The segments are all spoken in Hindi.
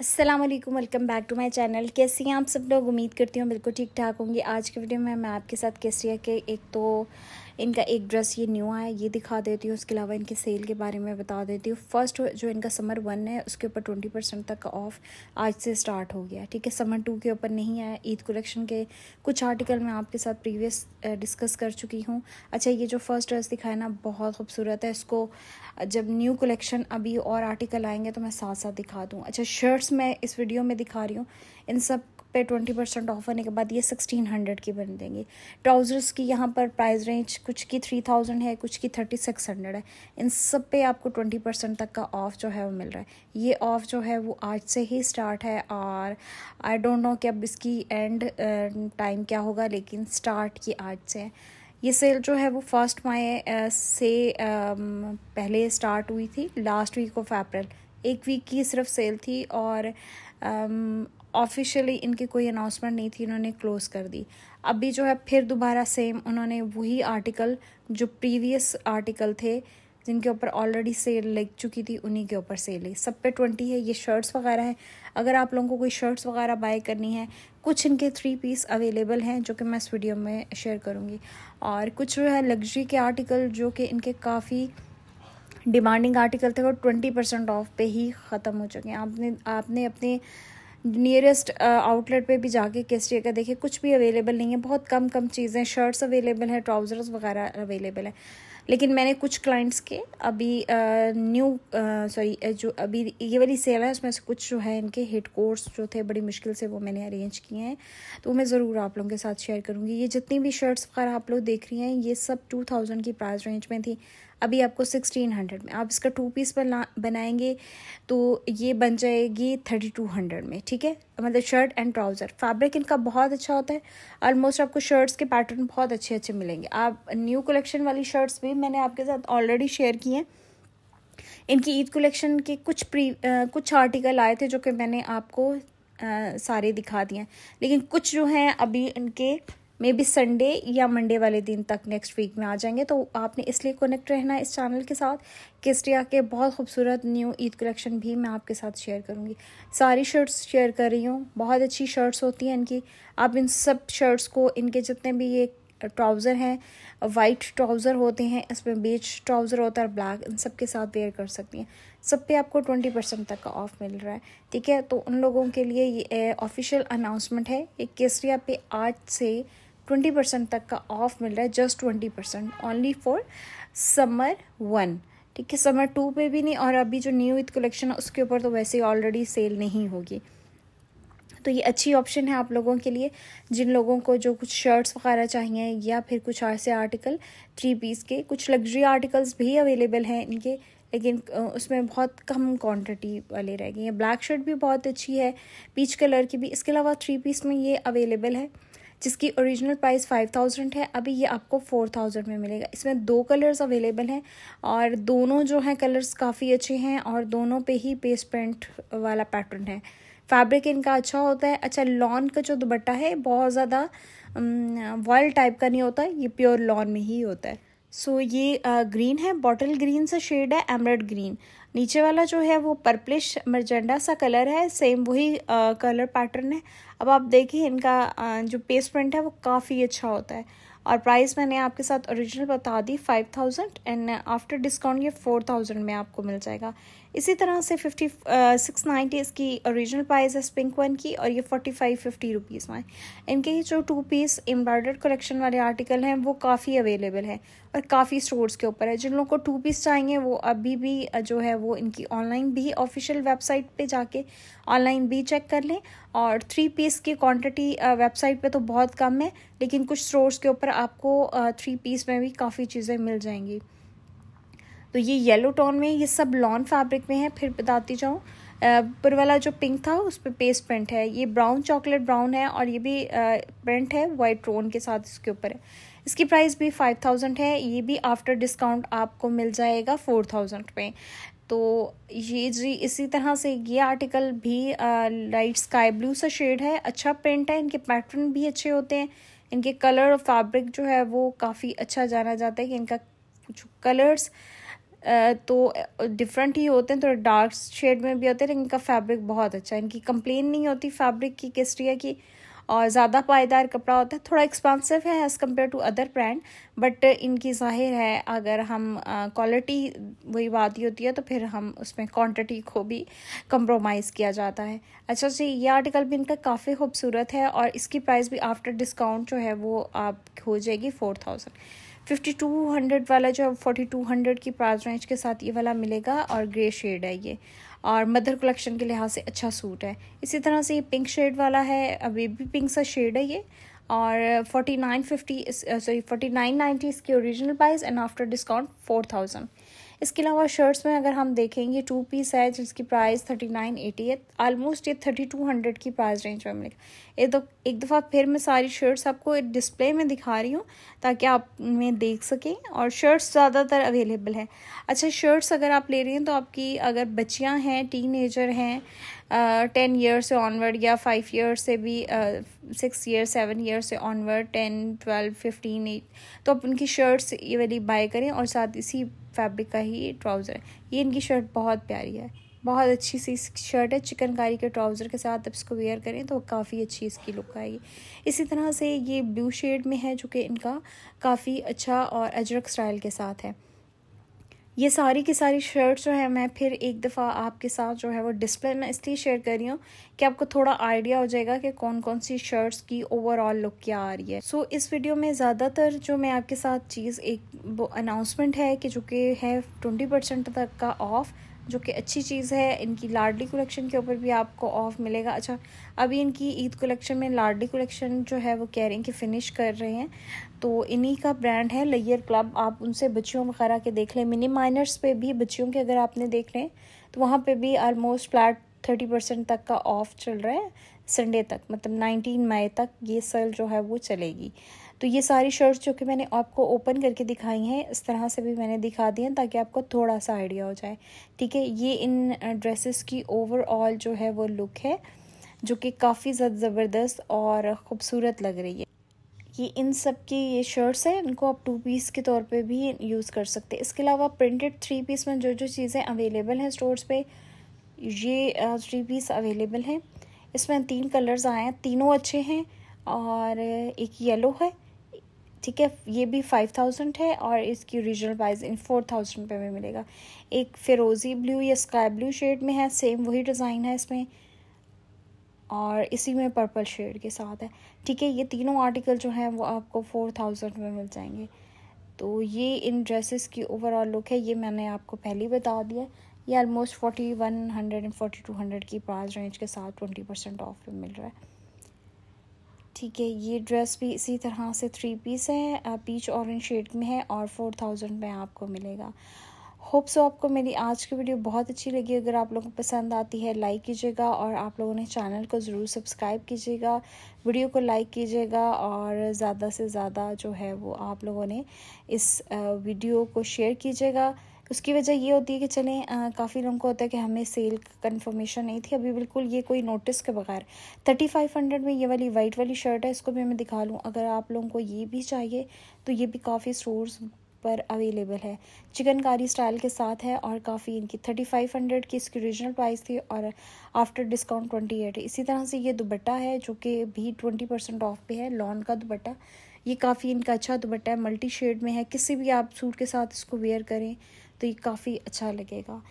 Aslam welcome back to my channel कैसी हैं आप सब लोग उम्मीद करती हूँ बिल्कुल ठीक ठाक होंगी आज के वीडियो में मैं आपके साथ है कि एक तो इनका एक ड्रेस ये न्यू आया ये दिखा देती हूँ उसके अलावा इनके सेल के बारे में बता देती हूँ फर्स्ट जो इनका समर वन है उसके ऊपर ट्वेंटी परसेंट तक ऑफ आज से स्टार्ट हो गया ठीक है समर टू के ऊपर नहीं आया ईद कलेक्शन के कुछ आर्टिकल मैं आपके साथ प्रीवियस डिस्कस कर चुकी हूँ अच्छा ये जो फर्स्ट ड्रेस दिखाया ना बहुत खूबसूरत है इसको जब न्यू कलेक्शन अभी और आर्टिकल आएंगे तो मैं साथ साथ दिखा दूँ अच्छा शर्ट्स मैं इस वीडियो में दिखा रही हूँ इन सब पे ट्वेंटी परसेंट ऑफ होने के बाद ये सिक्सटीन हंड्रेड की बन देंगे ट्राउज़र्स की यहाँ पर प्राइस रेंज कुछ की थ्री थाउजेंड है कुछ की थर्टी सिक्स हंड्रेड है इन सब पे आपको ट्वेंटी परसेंट तक का ऑफ़ जो है वो मिल रहा है ये ऑफ़ जो है वो आज से ही स्टार्ट है और आई डोंट नो कि अब इसकी एंड टाइम uh, क्या होगा लेकिन स्टार्ट की आज से है ये सेल जो है वो फर्स्ट माई uh, से um, पहले स्टार्ट हुई थी लास्ट वीक ऑफ अप्रैल एक वीक की सिर्फ सेल थी और um, ऑफिशियली इनकी कोई अनाउंसमेंट नहीं थी इन्होंने क्लोज़ कर दी अभी जो है फिर दोबारा सेम उन्होंने वही आर्टिकल जो प्रीवियस आर्टिकल थे जिनके ऊपर ऑलरेडी सेल लग चुकी थी उन्हीं के ऊपर सेल है सब पे ट्वेंटी है ये शर्ट्स वगैरह हैं अगर आप लोगों को कोई शर्ट्स वगैरह बाय करनी है कुछ इनके थ्री पीस अवेलेबल हैं जो कि मैं इस वीडियो में शेयर करूँगी और कुछ जो है लग्जरी के आर्टिकल जो कि इनके काफ़ी डिमांडिंग आर्टिकल थे वो ट्वेंटी परसेंट ऑफ पे ही ख़त्म हो चुके हैं आपने आपने अपने नियरेस्ट आउटलेट uh, पे भी जाके कैसे का देखिए कुछ भी अवेलेबल नहीं है बहुत कम कम चीज़ें शर्ट्स अवेलेबल हैं ट्राउज़र्स वगैरह अवेलेबल हैं लेकिन मैंने कुछ क्लाइंट्स के अभी न्यू uh, सॉरी uh, जो अभी ये वाली सेल है उसमें से कुछ जो है इनके हेड कोर्स जो थे बड़ी मुश्किल से वो मैंने अरेंज किए हैं तो मैं ज़रूर आप लोगों के साथ शेयर करूँगी ये जितनी भी शर्ट्स वगैरह आप लोग देख रही हैं ये सब टू थाउजेंड की प्राइस रेंज में थी अभी आपको सिक्सटीन हंड्रेड में आप इसका टू पीस बना बनाएंगे तो ये बन जाएगी थर्टी टू हंड्रेड में ठीक है मतलब शर्ट एंड ट्राउज़र फैब्रिक इनका बहुत अच्छा होता है ऑलमोस्ट आपको शर्ट्स के पैटर्न बहुत अच्छे अच्छे मिलेंगे आप न्यू कलेक्शन वाली शर्ट्स भी मैंने आपके साथ ऑलरेडी शेयर की हैं इनकी ईद कलेक्शन के कुछ प्री आ, कुछ आर्टिकल आए थे जो कि मैंने आपको आ, सारे दिखा दिए लेकिन कुछ जो हैं अभी इनके मे बी संडे या मंडे वाले दिन तक नेक्स्ट वीक में आ जाएंगे तो आपने इसलिए कनेक्ट रहना इस चैनल के साथ किस्टिया के बहुत खूबसूरत न्यू ईद कलेक्शन भी मैं आपके साथ शेयर करूँगी सारी शर्ट्स शेयर कर रही हूँ बहुत अच्छी शर्ट्स होती हैं इनकी आप इन सब शर्ट्स को इनके जितने भी ये ट्राउज़र हैं वाइट ट्राउज़र होते हैं इसमें बेच ट्राउज़र होता है ब्लैक इन सब के साथ वेयर कर सकती हैं सब पे आपको ट्वेंटी परसेंट तक का ऑफ मिल रहा है ठीक है तो उन लोगों के लिए ये ऑफिशियल अनाउंसमेंट है ये केसरिया पे आज से ट्वेंटी परसेंट तक का ऑफ मिल रहा है just twenty percent only for summer one ठीक है समर टू पे भी नहीं और अभी जो न्यू इथ कलेक्शन है उसके ऊपर तो वैसे ही ऑलरेडी सेल नहीं होगी तो ये अच्छी ऑप्शन है आप लोगों के लिए जिन लोगों को जो कुछ शर्ट्स वगैरह चाहिए या फिर कुछ ऐसे आर्टिकल थ्री पीस के कुछ लग्जरी आर्टिकल्स भी अवेलेबल हैं इनके लेकिन उसमें बहुत कम क्वांटिटी वाले रह गए हैं ब्लैक शर्ट भी बहुत अच्छी है पीच कलर की भी इसके अलावा थ्री पीस में ये अवेलेबल है जिसकी ओरिजिनल प्राइस फाइव थाउजेंड है अभी ये आपको फोर थाउजेंड में मिलेगा इसमें दो कलर्स अवेलेबल हैं और दोनों जो हैं कलर्स काफ़ी अच्छे हैं और दोनों पे ही पेस पेंट वाला पैटर्न है फैब्रिक इनका अच्छा होता है अच्छा लॉन का जो दुबट्टा है बहुत ज़्यादा वॉयल टाइप का नहीं होता ये प्योर लॉन में ही होता है सो so, ये ग्रीन है बॉटल ग्रीन सा शेड है एमरड ग्रीन नीचे वाला जो है वो पर्पलिश मरजेंडा सा कलर है सेम वही कलर पैटर्न है अब आप देखिए इनका जो पेस्ट प्रिंट है वो काफ़ी अच्छा होता है और प्राइस मैंने आपके साथ ओरिजिनल बता दी five thousand and after discount ये फोर थाउजेंड में आपको मिल जाएगा इसी तरह से फिफ्टी सिक्स नाइन्टी इसकी ओरिजिनल प्राइस है पिंक वन की और ये फोर्टी फाइव फिफ्टी रुपीज़ में इनके जो टू पीस एम्ब्रॉयडर्ड कलेक्शन वाले आर्टिकल हैं वो काफ़ी अवेलेबल है और काफ़ी स्टोर्स के ऊपर है जिन लोगों को टू पीस चाहिए वो अभी भी जो है वो इनकी ऑनलाइन भी ऑफिशियल वेबसाइट पर जाके ऑनलाइन भी चेक कर लें और थ्री पीस की क्वांटिटी वेबसाइट uh, पे तो बहुत कम है लेकिन कुछ स्टोर्स के ऊपर आपको थ्री uh, पीस में भी काफ़ी चीज़ें मिल जाएंगी तो ये येलो टोन में ये सब लॉन फैब्रिक में है फिर बताती जाऊँ uh, ऊपर वाला जो पिंक था उस पर पेस्ट प्रिंट है ये ब्राउन चॉकलेट ब्राउन है और ये भी प्रिंट है वाइट टोन के साथ इसके ऊपर है इसकी प्राइस भी फाइव थाउजेंड है ये भी आफ्टर डिस्काउंट आपको मिल जाएगा फोर थाउजेंड में तो ये जी इसी तरह से ये आर्टिकल भी लाइट स्काई ब्लू सा शेड है अच्छा प्रिंट है इनके पैटर्न भी अच्छे होते हैं इनके कलर और फैब्रिक जो है वो काफ़ी अच्छा जाना जाता है कि इनका कुछ कलर्स तो डिफरेंट ही होते हैं थोड़ा डार्क शेड में भी होते हैं लेकिन इनका फैब्रिक बहुत अच्छा है इनकी कंप्लेन नहीं होती फैब्रिक की किस की और ज़्यादा पायदार कपड़ा होता है थोड़ा एक्सपेंसिव है as compare to other brand but इनकी जाहिर है अगर हम क्वालिटी वही बात ही होती है तो फिर हम उसमें क्वांटिटी को भी कंप्रोमाइज़ किया जाता है अच्छा जी ये आर्टिकल भी इनका काफ़ी खूबसूरत है और इसकी प्राइस भी आफ्टर डिस्काउंट जो है वो आप हो जाएगी four thousand fifty two hundred वाला जो है फोर्टी टू हंड्रेड की प्राइस रेंज के साथ ये वाला मिलेगा और ग्रे शेड है ये और मदर कलेक्शन के लिहाज से अच्छा सूट है इसी तरह से ये पिंक शेड वाला है अभी भी पिंक सा शेड है ये और forty nine fifty sorry forty nine ninety इसकी original price and after discount four thousand इसके अलावा शर्ट्स में अगर हम देखें ये टू पीस है जिसकी प्राइस थर्टी नाइन एटी है आलमोस्ट ये थर्टी टू हंड्रेड की प्राइस रेंज में मिलेगा ये तो एक दफ़ा फिर मैं सारी शर्ट्स आपको डिस्प्ले में दिखा रही हूँ ताकि आप में देख सकें और शर्ट्स ज़्यादातर अवेलेबल है अच्छा शर्ट्स अगर आप ले रही हैं तो आपकी अगर बच्चियाँ हैं टीन हैं टेन ईयर्स से ऑनवर्ड या फाइव ईयर से भी सिक्स ईयर सेवन ईयर से onward ten twelve fifteen eight तो आप उनकी शर्ट्स ये वाली बाय करें और साथ इसी फैब्रिक का ही ट्राउज़र है ये इनकी शर्ट बहुत प्यारी है बहुत अच्छी सी शर्ट है चिकनकारी के ट्राउज़र के साथ आप इसको वेयर करें तो काफ़ी अच्छी इसकी लुक आएगी इसी तरह से ये ब्लू शेड में है जो कि इनका काफ़ी अच्छा और अजरक स्टाइल के साथ है ये सारी की सारी शर्ट्स जो है मैं फिर एक दफ़ा आपके साथ जो है वो डिस्प्ले में इसलिए शेयर कर रही हूँ कि आपको थोड़ा आइडिया हो जाएगा कि कौन कौन सी शर्ट्स की ओवरऑल लुक क्या आ रही है सो so, इस वीडियो में ज़्यादातर जो मैं आपके साथ चीज़ एक अनाउंसमेंट है कि जो कि है ट्वेंटी परसेंट तक का ऑफ़ जो कि अच्छी चीज़ है इनकी लाडली कलेक्शन के ऊपर भी आपको ऑफ मिलेगा अच्छा अभी इनकी ईद कलेक्शन में लाडली कलेक्शन जो है वो कह रहे हैं कि फ़िनिश कर रहे हैं तो इन्हीं का ब्रांड है लेयर क्लब आप उनसे बच्चियों वगैरह के देख लें मिनी माइनर्स पे भी बच्चियों के अगर आपने देख लें तो वहाँ पर भी आलमोस्ट फ्लैट थर्टी परसेंट तक का ऑफ चल रहा है संडे तक मतलब 19 मई तक ये सेल जो है वो चलेगी तो ये सारी शर्ट्स जो कि मैंने आपको ओपन करके दिखाई हैं इस तरह से भी मैंने दिखा दिए हैं ताकि आपको थोड़ा सा आइडिया हो जाए ठीक है ये इन ड्रेसेस की ओवरऑल जो है वो लुक है जो कि काफ़ी ज़्यादा ज़बरदस्त और ख़ूबसूरत लग रही है ये इन सब की ये शर्ट्स हैं इनको आप टू पीस के तौर पे भी यूज़ कर सकते हैं इसके अलावा प्रिंटेड थ्री पीस में जो जो चीज़ें अवेलेबल हैं स्टोर्स पे ये थ्री पीस अवेलेबल हैं इसमें तीन कलर्स आए हैं तीनों अच्छे हैं और एक येलो है ठीक है ये भी फाइव थाउजेंड है और इसकी original price in four thousand रुपये में मिलेगा एक फिरोज़ी ब्लू या स्काई ब्लू शेड में है सेम वही डिज़ाइन है इसमें और इसी में पर्पल शेड के साथ है ठीक है ये तीनों आर्टिकल जो हैं वो आपको फोर थाउजेंड में मिल जाएंगे तो ये इन ड्रेसेस की ओवरऑल लुक है ये मैंने आपको पहले बता दिया ये almost forty one hundred and forty two hundred की प्राइस रेंज के साथ ट्वेंटी परसेंट ऑफ में मिल रहा है ठीक है ये ड्रेस भी इसी तरह से थ्री पीस है पीच ऑरेंज शेड में है और फोर थाउजेंड में आपको मिलेगा होप सो आपको मेरी आज की वीडियो बहुत अच्छी लगी अगर आप लोगों को पसंद आती है लाइक कीजिएगा और आप लोगों ने चैनल को ज़रूर सब्सक्राइब कीजिएगा वीडियो को लाइक कीजिएगा और ज़्यादा से ज़्यादा जो है वो आप लोगों ने इस वीडियो को शेयर कीजिएगा उसकी वजह ये होती है कि चलें काफ़ी लोगों को होता है कि हमें सेल कंफर्मेशन नहीं थी अभी बिल्कुल ये कोई नोटिस के बगैर थर्टी फाइव हंड्रेड में ये वाली वाइट वाली शर्ट है इसको भी मैं दिखा लूँ अगर आप लोगों को ये भी चाहिए तो ये भी काफ़ी स्टोर्स पर अवेलेबल है चिकनकारी स्टाइल के साथ है और काफ़ी इनकी थर्टी फाइव हंड्रेड की इसकी ओरिजिनल प्राइस थी और आफ्टर डिस्काउंट ट्वेंटी एट इसी तरह से ये दुपट्टा है जो कि भी ट्वेंटी परसेंट ऑफ पे है लॉन का दुपट्टा ये काफ़ी इनका अच्छा दुपट्टा है मल्टी शेड में है किसी भी आप सूट के साथ इसको वेयर करें तो ये काफ़ी अच्छा लगेगा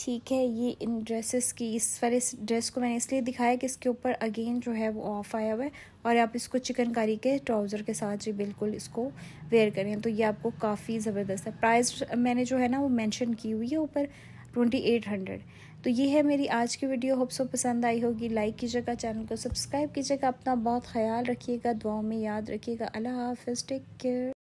ठीक है ये इन ड्रेसेस की इस वाले ड्रेस को मैंने इसलिए दिखाया कि इसके ऊपर अगेन जो है वो ऑफ आया हुआ है और आप इसको चिकनकारी के ट्राउज़र के साथ जी बिल्कुल इसको वेयर करें तो ये आपको काफ़ी ज़बरदस्त है प्राइस मैंने जो है ना वो मेंशन की हुई है ऊपर ट्वेंटी एट हंड्रेड तो ये है मेरी आज की वीडियो होप सो पसंद आई होगी लाइक कीजिएगा चैनल को सब्सक्राइब कीजिएगा अपना बहुत ख्याल रखिएगा दुआओं में याद रखिएगा अल्लाह हाफिज़ टेक केयर